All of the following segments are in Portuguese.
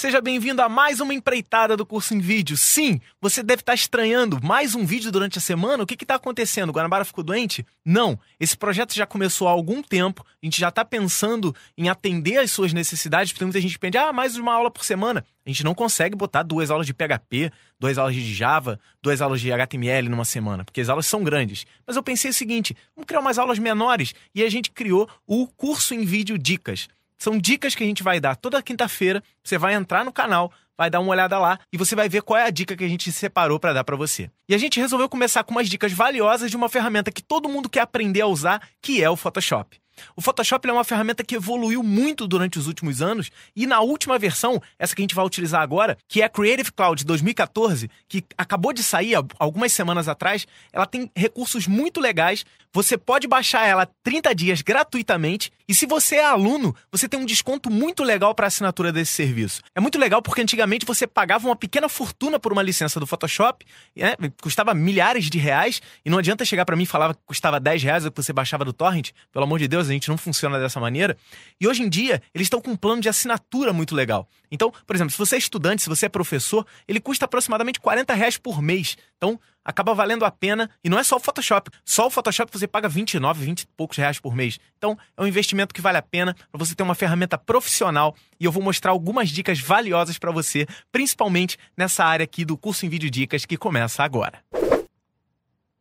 Seja bem-vindo a mais uma empreitada do curso em vídeo. Sim, você deve estar estranhando mais um vídeo durante a semana. O que está acontecendo? O Guanabara ficou doente? Não. Esse projeto já começou há algum tempo. A gente já está pensando em atender às suas necessidades. exemplo, muita gente pede, ah, mais uma aula por semana. A gente não consegue botar duas aulas de PHP, duas aulas de Java, duas aulas de HTML numa semana, porque as aulas são grandes. Mas eu pensei o seguinte: vamos criar umas aulas menores. E a gente criou o curso em vídeo Dicas. São dicas que a gente vai dar toda quinta-feira. Você vai entrar no canal, vai dar uma olhada lá e você vai ver qual é a dica que a gente separou para dar para você. E a gente resolveu começar com umas dicas valiosas de uma ferramenta que todo mundo quer aprender a usar, que é o Photoshop. O Photoshop é uma ferramenta que evoluiu muito durante os últimos anos e na última versão, essa que a gente vai utilizar agora, que é a Creative Cloud 2014, que acabou de sair algumas semanas atrás, ela tem recursos muito legais você pode baixar ela 30 dias gratuitamente e se você é aluno, você tem um desconto muito legal para a assinatura desse serviço. É muito legal porque antigamente você pagava uma pequena fortuna por uma licença do Photoshop, né? custava milhares de reais e não adianta chegar para mim e falar que custava 10 reais ou que você baixava do torrent. Pelo amor de Deus, a gente não funciona dessa maneira. E hoje em dia, eles estão com um plano de assinatura muito legal. Então, por exemplo, se você é estudante, se você é professor, ele custa aproximadamente 40 reais por mês. Então, acaba valendo a pena. E não é só o Photoshop. Só o Photoshop você paga 29, 20 e poucos reais por mês. Então, é um investimento que vale a pena para você ter uma ferramenta profissional. E eu vou mostrar algumas dicas valiosas para você, principalmente nessa área aqui do curso em vídeo dicas que começa agora.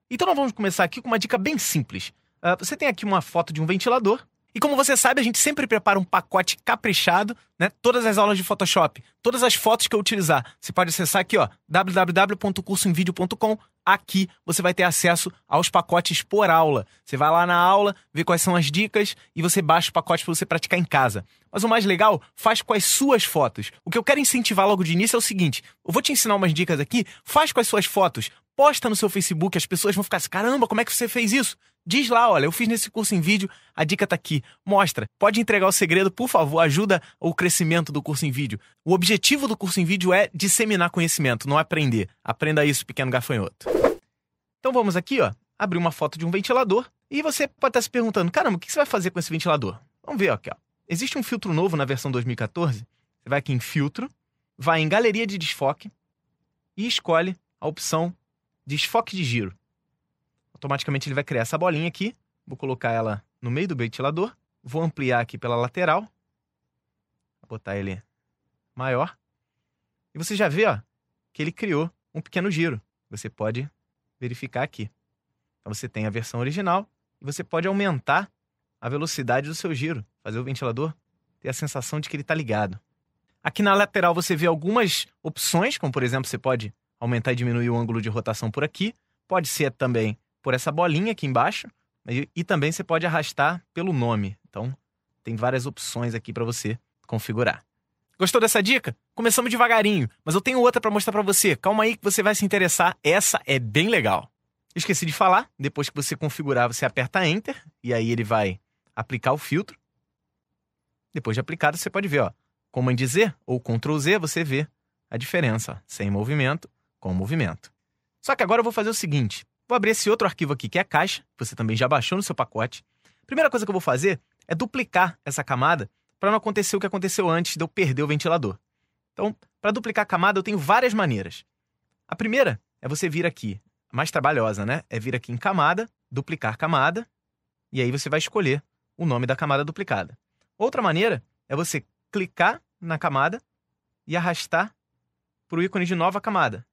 Então, nós vamos começar aqui com uma dica bem simples. Uh, você tem aqui uma foto de um ventilador e como você sabe, a gente sempre prepara um pacote caprichado, né? Todas as aulas de Photoshop, todas as fotos que eu utilizar. Você pode acessar aqui, ó, www.cursoemvideo.com. Aqui você vai ter acesso aos pacotes por aula. Você vai lá na aula, vê quais são as dicas e você baixa o pacote para você praticar em casa. Mas o mais legal, faz com as suas fotos. O que eu quero incentivar logo de início é o seguinte: eu vou te ensinar umas dicas aqui, faz com as suas fotos, posta no seu Facebook, as pessoas vão ficar assim: caramba, como é que você fez isso? Diz lá, olha, eu fiz nesse curso em vídeo, a dica tá aqui. Mostra. Pode entregar o segredo, por favor, ajuda o crescimento do curso em vídeo. O objetivo do curso em vídeo é disseminar conhecimento, não aprender. Aprenda isso, pequeno gafanhoto. Então vamos aqui, ó, abrir uma foto de um ventilador e você pode estar tá se perguntando: caramba, o que você vai fazer com esse ventilador? Vamos ver aqui, ó. Existe um filtro novo na versão 2014. Você vai aqui em filtro, vai em galeria de desfoque e escolhe a opção desfoque de giro. Automaticamente ele vai criar essa bolinha aqui. Vou colocar ela no meio do ventilador. Vou ampliar aqui pela lateral. Vou botar ele maior. E você já vê, ó, que ele criou um pequeno giro. Você pode verificar aqui. Então você tem a versão original e você pode aumentar a velocidade do seu giro, fazer o ventilador ter a sensação de que ele está ligado. Aqui na lateral você vê algumas opções, como por exemplo, você pode aumentar e diminuir o ângulo de rotação por aqui. Pode ser também por essa bolinha aqui embaixo. E, e também você pode arrastar pelo nome. Então, tem várias opções aqui para você configurar. Gostou dessa dica? Começamos devagarinho, mas eu tenho outra para mostrar para você. Calma aí que você vai se interessar. Essa é bem legal. Esqueci de falar, depois que você configurar, você aperta Enter e aí ele vai aplicar o filtro. Depois de aplicado, você pode ver, ó, Command Z ou Ctrl Z, você vê a diferença, ó, sem movimento com o movimento. Só que agora eu vou fazer o seguinte: vou abrir esse outro arquivo aqui, que é a caixa, que você também já baixou no seu pacote. Primeira coisa que eu vou fazer é duplicar essa camada para não acontecer o que aconteceu antes de eu perder o ventilador. Então, para duplicar a camada, eu tenho várias maneiras. A primeira é você vir aqui, mais trabalhosa, né? É vir aqui em camada, duplicar camada, e aí você vai escolher o nome da camada duplicada. Outra maneira é você clicar na camada e arrastar para o ícone de nova camada.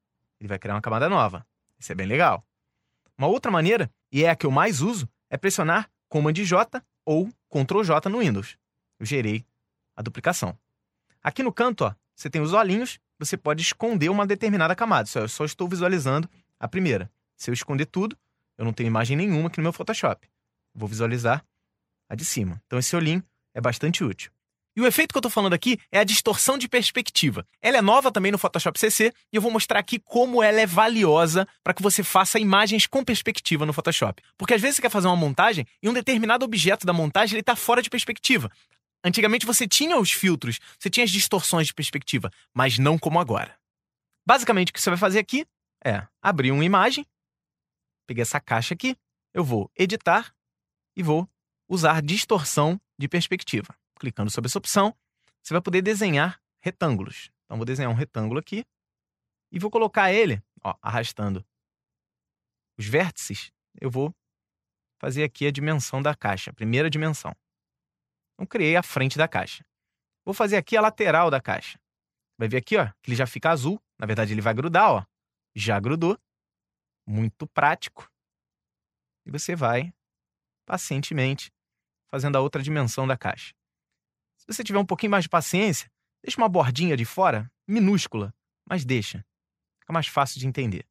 Ele vai criar uma camada nova. Isso é bem legal. Uma outra maneira, e é a que eu mais uso, é pressionar Command J ou Ctrl J no Windows. Eu gerei a duplicação. Aqui no canto, ó, você tem os olhinhos, você pode esconder uma determinada camada. Só, eu só estou visualizando a primeira. Se eu esconder tudo, eu não tenho imagem nenhuma aqui no meu Photoshop. Vou visualizar a de cima. Então esse olhinho é bastante útil. E o efeito que eu estou falando aqui é a distorção de perspectiva. Ela é nova também no Photoshop CC e eu vou mostrar aqui como ela é valiosa para que você faça imagens com perspectiva no Photoshop. Porque às vezes você quer fazer uma montagem e um determinado objeto da montagem ele está fora de perspectiva. Antigamente você tinha os filtros, você tinha as distorções de perspectiva, mas não como agora. Basicamente o que você vai fazer aqui é abrir uma imagem, peguei essa caixa aqui, eu vou editar e vou usar distorção de perspectiva. Clicando sobre essa opção, você vai poder desenhar retângulos. Então, vou desenhar um retângulo aqui e vou colocar ele, ó, arrastando os vértices. Eu vou fazer aqui a dimensão da caixa, a primeira dimensão. Então, criei a frente da caixa. Vou fazer aqui a lateral da caixa. Vai ver aqui, ó, que ele já fica azul. Na verdade, ele vai grudar, ó. Já grudou. Muito prático. E você vai, pacientemente, fazendo a outra dimensão da caixa. Se você tiver um pouquinho mais de paciência, deixa uma bordinha de fora, minúscula, mas deixa. Fica mais fácil de entender.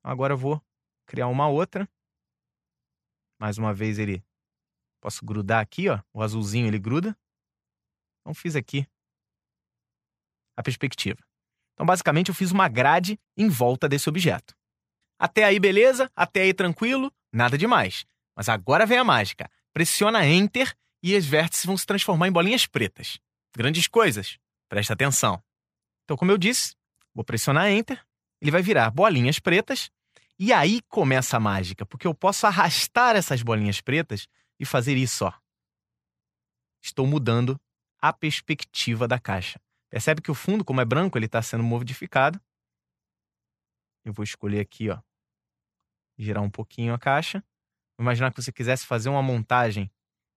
Então, agora eu vou criar uma outra. Mais uma vez ele posso grudar aqui, ó, o azulzinho ele gruda. Então fiz aqui a perspectiva. Então basicamente eu fiz uma grade em volta desse objeto. Até aí beleza? Até aí tranquilo? Nada demais. Mas agora vem a mágica. Pressiona enter e as vértices vão se transformar em bolinhas pretas. Grandes coisas. Presta atenção. Então, como eu disse, vou pressionar Enter, ele vai virar bolinhas pretas, e aí começa a mágica, porque eu posso arrastar essas bolinhas pretas e fazer isso, ó. Estou mudando a perspectiva da caixa. Percebe que o fundo, como é branco, ele está sendo modificado. Eu vou escolher aqui, ó, girar um pouquinho a caixa. Vou imaginar que você quisesse fazer uma montagem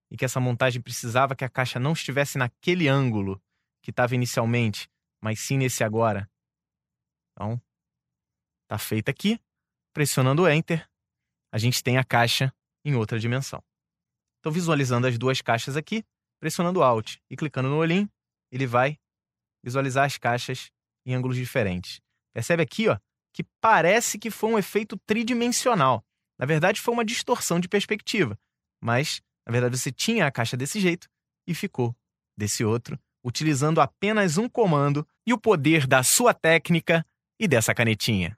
e que essa montagem precisava que a caixa não estivesse naquele ângulo que estava inicialmente, mas sim nesse agora. Então, tá feita aqui. Pressionando o Enter, a gente tem a caixa em outra dimensão. Estou visualizando as duas caixas aqui, pressionando Alt e clicando no olhinho, ele vai visualizar as caixas em ângulos diferentes. Percebe aqui, ó, que parece que foi um efeito tridimensional. Na verdade, foi uma distorção de perspectiva, mas na verdade, você tinha a caixa desse jeito e ficou desse outro, utilizando apenas um comando e o poder da sua técnica e dessa canetinha.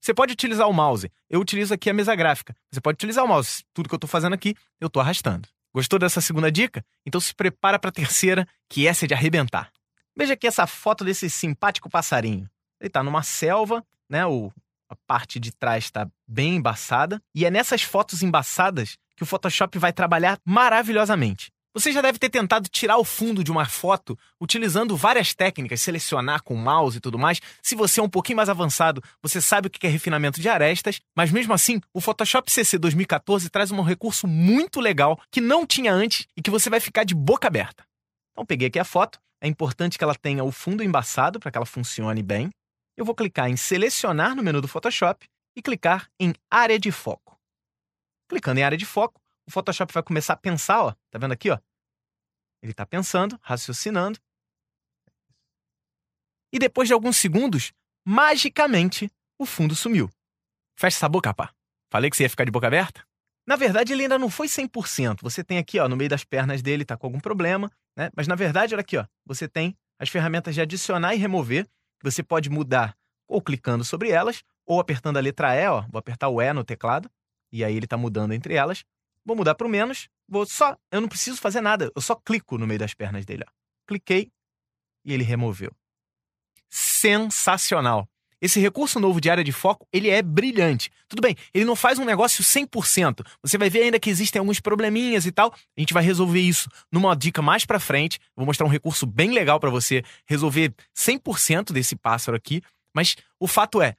Você pode utilizar o mouse. Eu utilizo aqui a mesa gráfica. Você pode utilizar o mouse. Tudo que eu estou fazendo aqui, eu estou arrastando. Gostou dessa segunda dica? Então se prepara para a terceira, que essa é de arrebentar. Veja aqui essa foto desse simpático passarinho. Ele está numa selva, né? O, a parte de trás está bem embaçada. E é nessas fotos embaçadas que o Photoshop vai trabalhar maravilhosamente. Você já deve ter tentado tirar o fundo de uma foto utilizando várias técnicas, selecionar com mouse e tudo mais. Se você é um pouquinho mais avançado, você sabe o que é refinamento de arestas, mas mesmo assim, o Photoshop CC 2014 traz um recurso muito legal que não tinha antes e que você vai ficar de boca aberta. Então, peguei aqui a foto, é importante que ela tenha o fundo embaçado para que ela funcione bem. Eu vou clicar em selecionar no menu do Photoshop e clicar em área de foco. Clicando em área de foco, o Photoshop vai começar a pensar, ó. Tá vendo aqui, ó? Ele está pensando, raciocinando. E depois de alguns segundos, magicamente, o fundo sumiu. Fecha essa boca, pá. Falei que você ia ficar de boca aberta? Na verdade, ele ainda não foi 100%. Você tem aqui, ó, no meio das pernas dele, tá com algum problema, né? Mas na verdade, olha aqui, ó, você tem as ferramentas de adicionar e remover, que você pode mudar ou clicando sobre elas, ou apertando a letra E, ó, vou apertar o E no teclado, e aí ele está mudando entre elas. Vou mudar para o menos. Vou só. Eu não preciso fazer nada. Eu só clico no meio das pernas dele. Ó. Cliquei e ele removeu. Sensacional. Esse recurso novo de área de foco, ele é brilhante. Tudo bem, ele não faz um negócio 100%. Você vai ver ainda que existem alguns probleminhas e tal. A gente vai resolver isso numa dica mais para frente. Vou mostrar um recurso bem legal para você resolver 100% desse pássaro aqui, mas o fato é,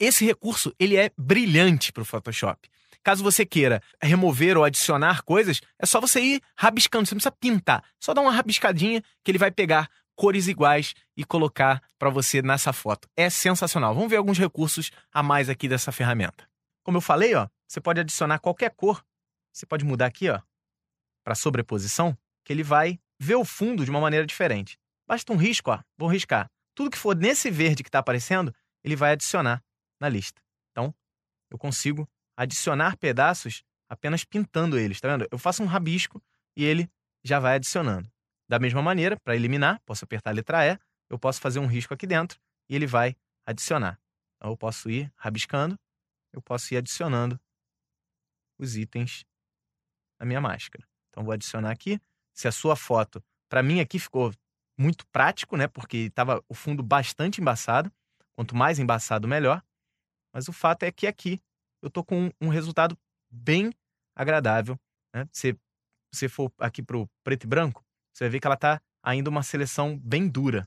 esse recurso, ele é brilhante para o Photoshop. Caso você queira remover ou adicionar coisas, é só você ir rabiscando, você não precisa pintar. Só dá uma rabiscadinha que ele vai pegar cores iguais e colocar para você nessa foto. É sensacional. Vamos ver alguns recursos a mais aqui dessa ferramenta. Como eu falei, ó, você pode adicionar qualquer cor. Você pode mudar aqui, ó, para sobreposição, que ele vai ver o fundo de uma maneira diferente. Basta um risco, ó. Vou riscar. Tudo que for nesse verde que está aparecendo, ele vai adicionar na lista. Então, eu consigo adicionar pedaços apenas pintando eles, tá vendo? Eu faço um rabisco e ele já vai adicionando. Da mesma maneira, para eliminar, posso apertar a letra E, eu posso fazer um risco aqui dentro e ele vai adicionar. Então, eu posso ir rabiscando, eu posso ir adicionando os itens da minha máscara. Então, vou adicionar aqui. Se a sua foto, para mim aqui ficou muito prático, né? Porque estava o fundo bastante embaçado. Quanto mais embaçado, melhor. Mas o fato é que aqui eu tô com um resultado bem agradável. Né? Se você for aqui pro preto e branco, você vai ver que ela tá ainda uma seleção bem dura.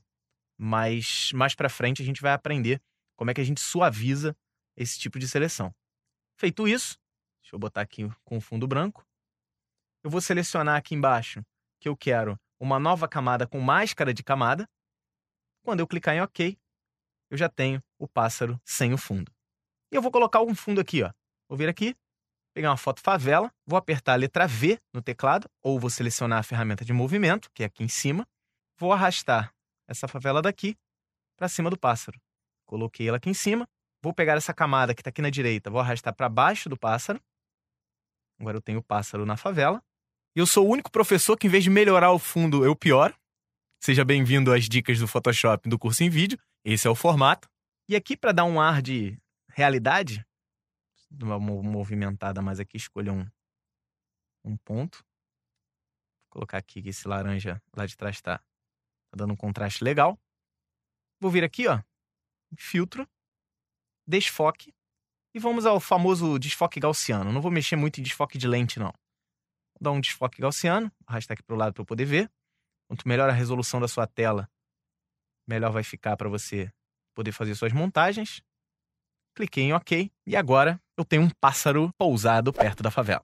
Mas mais para frente a gente vai aprender como é que a gente suaviza esse tipo de seleção. Feito isso, deixa eu botar aqui com o fundo branco. Eu vou selecionar aqui embaixo que eu quero uma nova camada com máscara de camada. Quando eu clicar em OK, eu já tenho o pássaro sem o fundo. E eu vou colocar um fundo aqui, ó. Vou vir aqui, pegar uma foto favela, vou apertar a letra V no teclado, ou vou selecionar a ferramenta de movimento, que é aqui em cima, vou arrastar essa favela daqui para cima do pássaro. Coloquei ela aqui em cima, vou pegar essa camada que está aqui na direita, vou arrastar para baixo do pássaro. Agora eu tenho o pássaro na favela. E eu sou o único professor que, em vez de melhorar o fundo, eu pior Seja bem-vindo às dicas do Photoshop do curso em vídeo. Esse é o formato. E aqui, para dar um ar de realidade. uma movimentada mais aqui, escolha um, um ponto. Vou colocar aqui que esse laranja lá de trás está tá dando um contraste legal. Vou vir aqui, ó, filtro, desfoque e vamos ao famoso desfoque gaussiano. Não vou mexer muito em desfoque de lente, não. Vou dar um desfoque gaussiano, arrastar aqui para o lado para eu poder ver. Quanto melhor a resolução da sua tela, melhor vai ficar para você poder fazer suas montagens cliquei em OK e agora eu tenho um pássaro pousado perto da favela.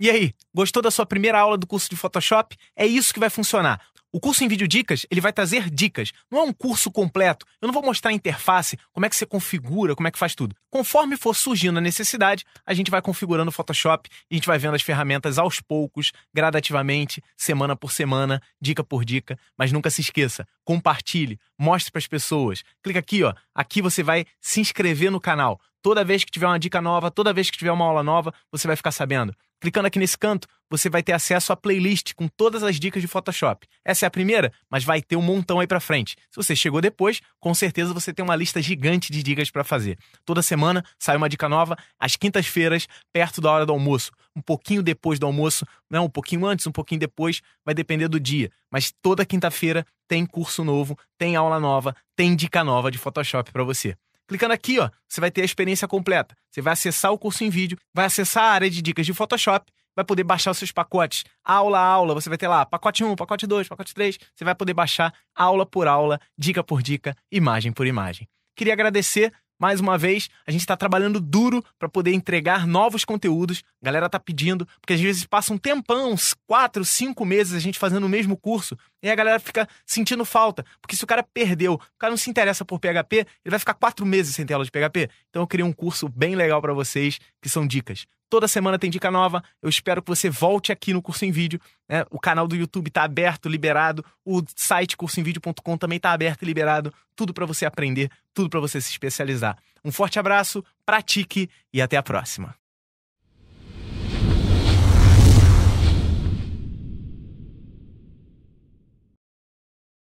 E aí, gostou da sua primeira aula do curso de Photoshop? É isso que vai funcionar. O curso em vídeo dicas, ele vai trazer dicas. Não é um curso completo. Eu não vou mostrar a interface, como é que você configura, como é que faz tudo. Conforme for surgindo a necessidade, a gente vai configurando o Photoshop e a gente vai vendo as ferramentas aos poucos, gradativamente, semana por semana, dica por dica. Mas nunca se esqueça, compartilhe, mostre para as pessoas. Clica aqui, ó. Aqui você vai se inscrever no canal. Toda vez que tiver uma dica nova, toda vez que tiver uma aula nova, você vai ficar sabendo. Clicando aqui nesse canto, você vai ter acesso à playlist com todas as dicas de Photoshop. Essa é a primeira, mas vai ter um montão aí para frente. Se você chegou depois, com certeza você tem uma lista gigante de dicas para fazer. Toda semana sai uma dica nova, às quintas-feiras, perto da hora do almoço, um pouquinho depois do almoço, não, né, um pouquinho antes, um pouquinho depois, vai depender do dia, mas toda quinta-feira tem curso novo, tem aula nova, tem dica nova de Photoshop para você. Clicando aqui, ó, você vai ter a experiência completa. Você vai acessar o curso em vídeo, vai acessar a área de dicas de Photoshop, vai poder baixar os seus pacotes. Aula a aula, você vai ter lá pacote 1, pacote 2, pacote 3. Você vai poder baixar aula por aula, dica por dica, imagem por imagem. Queria agradecer mais uma vez, a gente está trabalhando duro para poder entregar novos conteúdos. A galera tá pedindo, porque às vezes passa um tempão, uns quatro, cinco meses a gente fazendo o mesmo curso, e a galera fica sentindo falta. Porque se o cara perdeu, o cara não se interessa por PHP, ele vai ficar quatro meses sem ter aula de PHP. Então eu criei um curso bem legal para vocês, que são dicas. Toda semana tem dica nova. Eu espero que você volte aqui no curso em vídeo. Né? O canal do YouTube está aberto, liberado. O site cursoemvideo.com também está aberto e liberado. Tudo para você aprender, tudo para você se especializar. Um forte abraço, pratique e até a próxima.